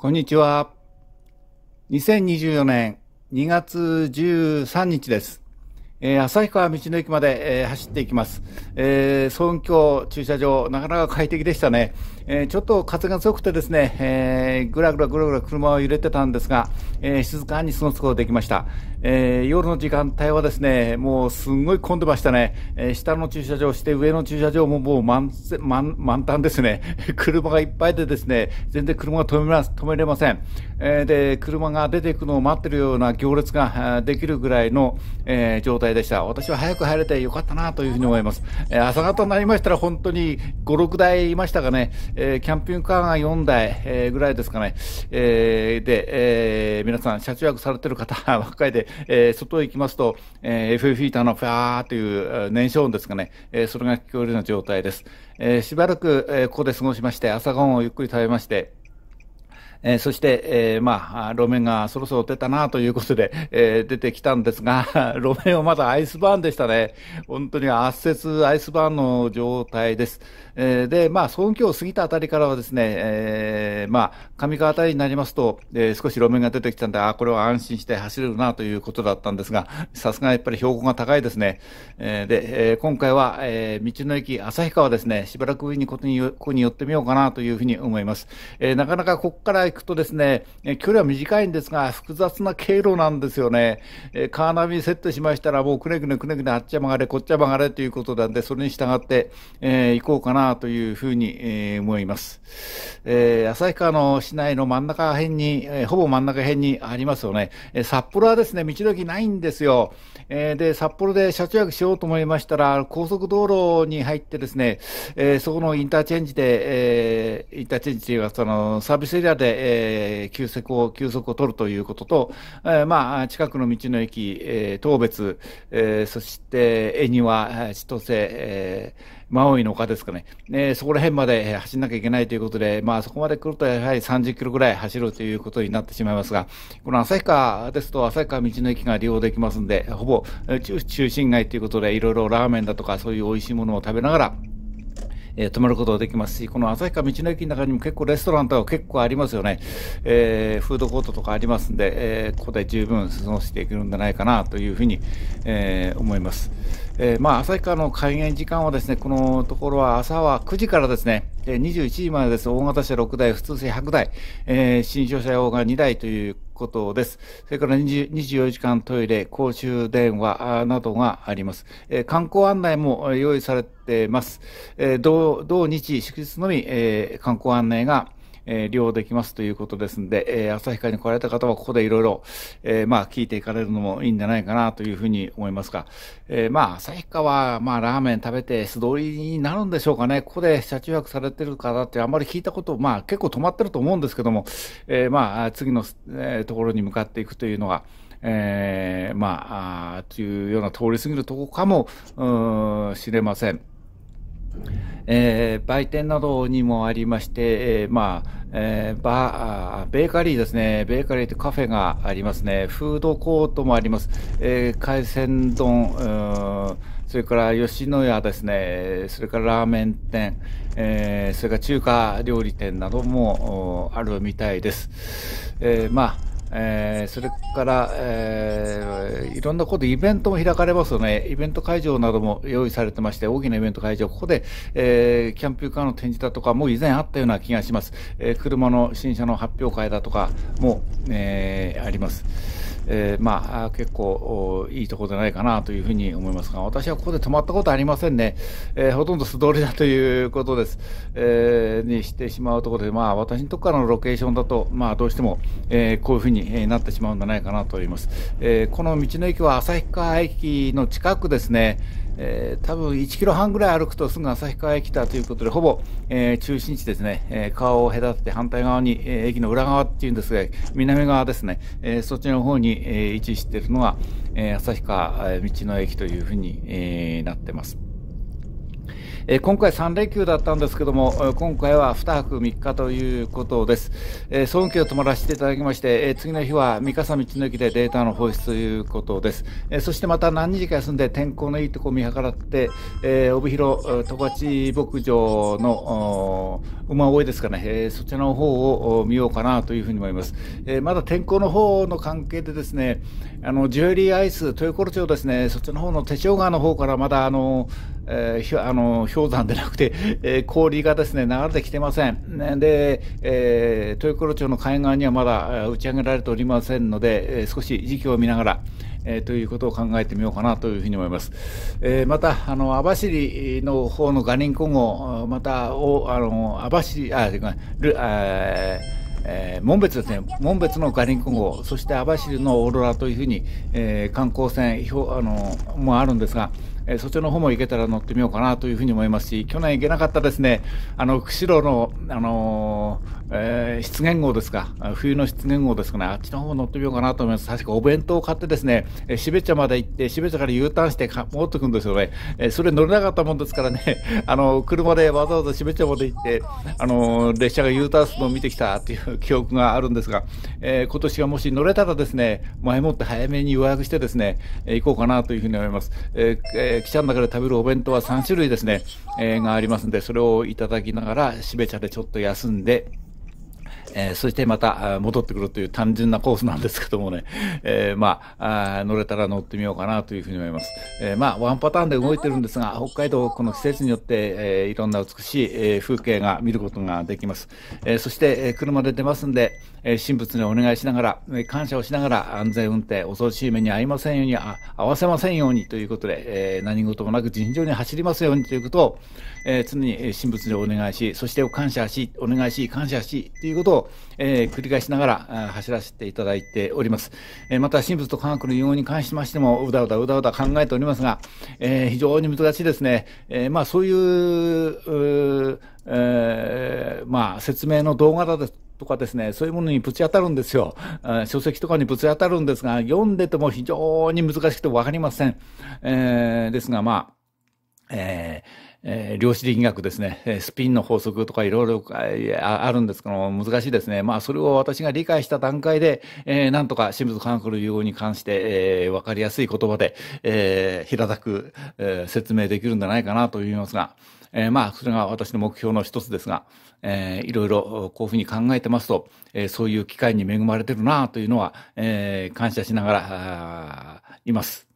こんにちは。2024年2月13日です。えー、旭川道の駅まで、えー、走っていきます。えー、騒京駐車場、なかなか快適でしたね。えー、ちょっと風が強くてですね、えー、ぐらぐらぐらぐら車を揺れてたんですが、えー、静かに過ごすことができました。えー、夜の時間帯はですね、もうすんごい混んでましたね。えー、下の駐車場、して上の駐車場ももう満、満、満タンですね。車がいっぱいでですね、全然車が止めら、止めれません。えー、で、車が出ていくのを待ってるような行列ができるぐらいの、えー、状態でした。私は早く入れてよかったなというふうに思います。えー、朝方になりましたら本当に5、6台いましたがね、えー、キャンピングカーが4台、えー、ぐらいですかね、えー、で、えー、皆さん、車中泊されてる方ばっかりで、えー、外へ行きますと、えー、FF ヒーターのファーという燃焼音ですかね、えー、それが聞こえるような状態です。えー、しばらく、えー、ここで過ごしまして、朝ごはんをゆっくり食べまして、えー、そして、えー、まあ、路面がそろそろ出たなということで、えー、出てきたんですが、路面はまだアイスバーンでしたね。本当に圧雪アイスバーンの状態です。えー、で、まあ、早期を過ぎたあたりからはですね、えー、まあ、上川あたりになりますと、えー、少し路面が出てきたんで、あ、これは安心して走れるなということだったんですが、さすがやっぱり標高が高いですね。えー、で、えー、今回は、えー、道の駅旭川ですね、しばらく上にここに寄ってみようかなというふうに思います。えー、なかなかここから行くとですね、距離は短いんですが、複雑な経路なんですよね。えカーナビセットしましたら、もうくねくねくねくね、あっちゃ曲がれ、こっちゃ曲がれということなんで、それに従って、え行こうかなというふうに、え思います。えー、旭川の市内の真ん中辺に、えほぼ真ん中辺にありますよね。え札幌はですね、道の駅ないんですよ。えで、札幌で車中泊しようと思いましたら、高速道路に入ってですね、えそこのインターチェンジで、えインターチェンジというか、その、サービスエリアで、えー、休息を、休息を取るということと、えー、まあ、近くの道の駅、えー、東別、えー、そして、恵庭、千歳、えー、マオイの丘ですかね、えー、そこら辺まで走んなきゃいけないということで、まあ、そこまで来るとやはり30キロぐらい走るということになってしまいますが、この旭川ですと、旭川道の駅が利用できますんで、ほぼ中心街ということで、いろいろラーメンだとか、そういう美味しいものを食べながら、えー、泊まることができますし、この旭川道の駅の中にも結構レストランとか結構ありますよね。えー、フードコートとかありますんで、えー、ここで十分過ごしていけるんじゃないかなというふうに、え思います。えまあ、旭川の開園時間はですね、このところは朝は9時からですね、え21時までです。大型車6台、普通車100台、えー、新商車用が2台ということです。それから24時間トイレ、公衆電話などがあります。えー、観光案内も用意されています。えー、同日祝日のみ、えー、観光案内がえー、利用できますということですんで、えー、旭川に来られた方はここでいろいろ、えー、まあ、聞いていかれるのもいいんじゃないかなというふうに思いますが、えー、まあ、旭川、まあ、ラーメン食べて素通りになるんでしょうかね。ここで車中泊されてる方ってあんまり聞いたこと、まあ、結構止まってると思うんですけども、えまあ、次の、えところに向かっていくというのが、えー、まあ、あというような通り過ぎるとこかも、しれません。えー、売店などにもありまして、えー、まあ、えー、バー、ベーカリーですね。ベーカリーってカフェがありますね。フードコートもあります。えー、海鮮丼、それから吉野家ですね。それからラーメン店、えー、それから中華料理店などもあるみたいです。えー、まあえー、それから、えー、いろんなこと、イベントも開かれますよね。イベント会場なども用意されてまして、大きなイベント会場、ここで、えー、キャンピングカーの展示だとか、もう以前あったような気がします。え車の新車の発表会だとかも、えあります。えー、まあ、結構いいところじゃないかなというふうに思いますが、私はここで止まったことありませんね。えー、ほとんど素通りだということです。えー、にしてしまうところで、まあ、私のとこからのロケーションだと、まあ、どうしても、えこういうふうになってしまうんじゃないかなと思います。えこの道の駅は旭川駅の近くですね。えー、多分1キロ半ぐらい歩くとすぐ旭川駅だということで、ほぼ、えー、中心地ですね、えー、川を隔てて反対側に、えー、駅の裏側っていうんですが、南側ですね、えー、そっちの方に、えー、位置しているのが、えー、旭川道の駅というふうに、えー、なってます。え今回3連休だったんですけども、今回は2泊3日ということです。えー、総務を泊まらせていただきまして、え次の日は三笠道の駅でデータの放出ということです。えそしてまた何日か休んで天候のいいとこ見計らって、え帯広十勝牧場の馬追いですかね、えそちらの方を見ようかなというふうに思います。えまだ天候の方の関係でですね、あのジュエリーアイス豊頃町ですね、そちらの方の手帳川の方からまだあのえー、あの氷山でなくて、えー、氷がですね流れてきてません。で、えー、豊頃町の海岸にはまだ打ち上げられておりませんので、え少し時期を見ながら、えということを考えてみようかなというふうに思います。えまた、あの網走の方のガリンコ号、またおあの網走あルあえー、門別ですね、門別のガリンコ号、そして網走のオーロラというふうに、えー、観光船あのもあるんですが、えそちらの方も行けたら乗ってみようかなというふうに思いますし、去年行けなかったですね、あの、釧路の、あのえー、湿原号ですか、冬の湿原号ですかね、あっちの方も乗ってみようかなと思います。確かお弁当を買ってですね、えべ標茶まで行って、標茶から U ターンして戻ってくるんですよね。えそれ乗れなかったもんですからね、あの、車でわざわざ標茶まで行って、あの、列車が U ターンするのを見てきたという 記憶があるんですが、えー、今年がもし乗れたらですね、前もって早めに予約してですね、行こうかなというふうに思います。えーえーえ記者の中で食べるお弁当は3種類ですね、えー、がありますんで、それをいただきながら、しべ茶でちょっと休んで、えー、そしてまた戻ってくるという単純なコースなんですけどもね、えー、まあ乗れたら乗ってみようかなというふうに思います、えー、まあワンパターンで動いてるんですが北海道この季節によって、えー、いろんな美しい、え風景が見ることができます、えー、そして、え車で出ますんで、え神仏にお願いしながら、え感謝をしながら安全運転恐ろしい目に遭いませんようにあ合わせませんようにということで、えー、何事もなく尋常に走りますようにということを、えー、常に神仏にお願いしそして感謝しお願いし感謝しということをえー、繰り返しながら走らせていただいております。えー、また、神仏と科学の融合に関しましても、うだうだうだうだ考えておりますが、えー、非常に難しいですね。えー、まあ、そういう、うえー、まあ、説明の動画だとかですね、そういうものにぶち当たるんですよ。書籍とかにぶち当たるんですが、読んでても非常に難しくてわかりません。えー、ですが、まあ、えー、えー、量子力学ですね、スピンの法則とかいろいろあるんですけど、難しいですね。まあ、それを私が理解した段階で、えー、なんとか神仏科学の融合に関して、えー、わかりやすい言葉で、えー、平たく、えー、説明できるんじゃないかなと思いますが、えー、まあ、それが私の目標の一つですが、えー、いろいろこういうふうに考えてますと、えー、そういう機会に恵まれてるなというのは、えー、感謝しながら、います。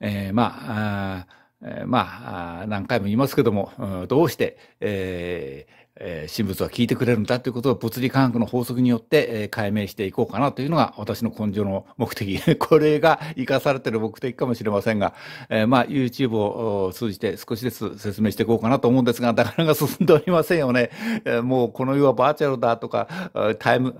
えー、まあ、あえー、まあ、何回も言いますけども、どうして、えーえー、神仏は聞いてくれるんだということを物理科学の法則によって、えー、解明していこうかなというのが私の根性の目的。これが生かされてる目的かもしれませんが、えー、まあ YouTube を通じて少しずつ説明していこうかなと思うんですが、なかなか進んでおりませんよね。えー、もうこの世はバーチャルだとか、タイム、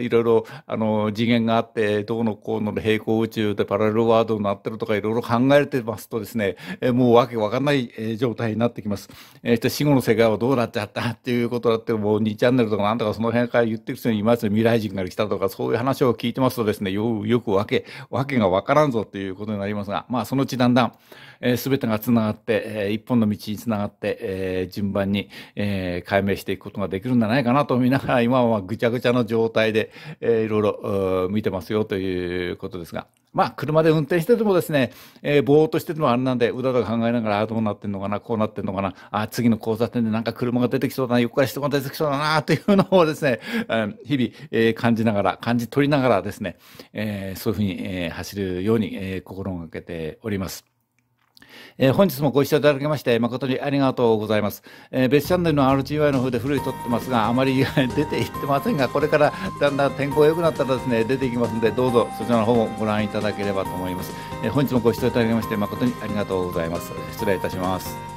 いろいろあの次元があって、どうのこうので平行宇宙でパラレルワードになってるとかいろいろ考えてますとですね、えー、もうわけわかんない状態になってきます。えー、死後の世界はどうなっちゃったっていういうことだってもう2チャンネルとかなんとかその辺から言ってる人にいますね未来人が来たとかそういう話を聞いてますとですねよよくわけわけがわからんぞということになりますがまあそのうちだんだん、えー、全てがつながって、えー、一本の道につながって、えー、順番に、えー、解明していくことができるんじゃないかなと見ながら今はぐちゃぐちゃの状態で、えー、いろいろ見てますよということですが。まあ、車で運転しててもですね、えー、ぼーっとしててもあれなんで、うだうだ考えながら、どうなってんのかな、こうなってんのかな、あ、次の交差点でなんか車が出てきそうだな、横から人が出てきそうだな、というのをですね、日々、えー、感じながら、感じ取りながらですね、えー、そういうふうに、えー、走るように、えー、心がけております。えー、本日もご視聴いただきまして誠にありがとうございます。えー、別チャンネルの RGY の方で古い撮ってますが、あまり出ていってませんが、これからだんだん天候良くなったらですね、出ていきますので、どうぞそちらの方もご覧いただければと思います。えー、本日もご視聴いただきまして誠にありがとうございます。失礼いたします。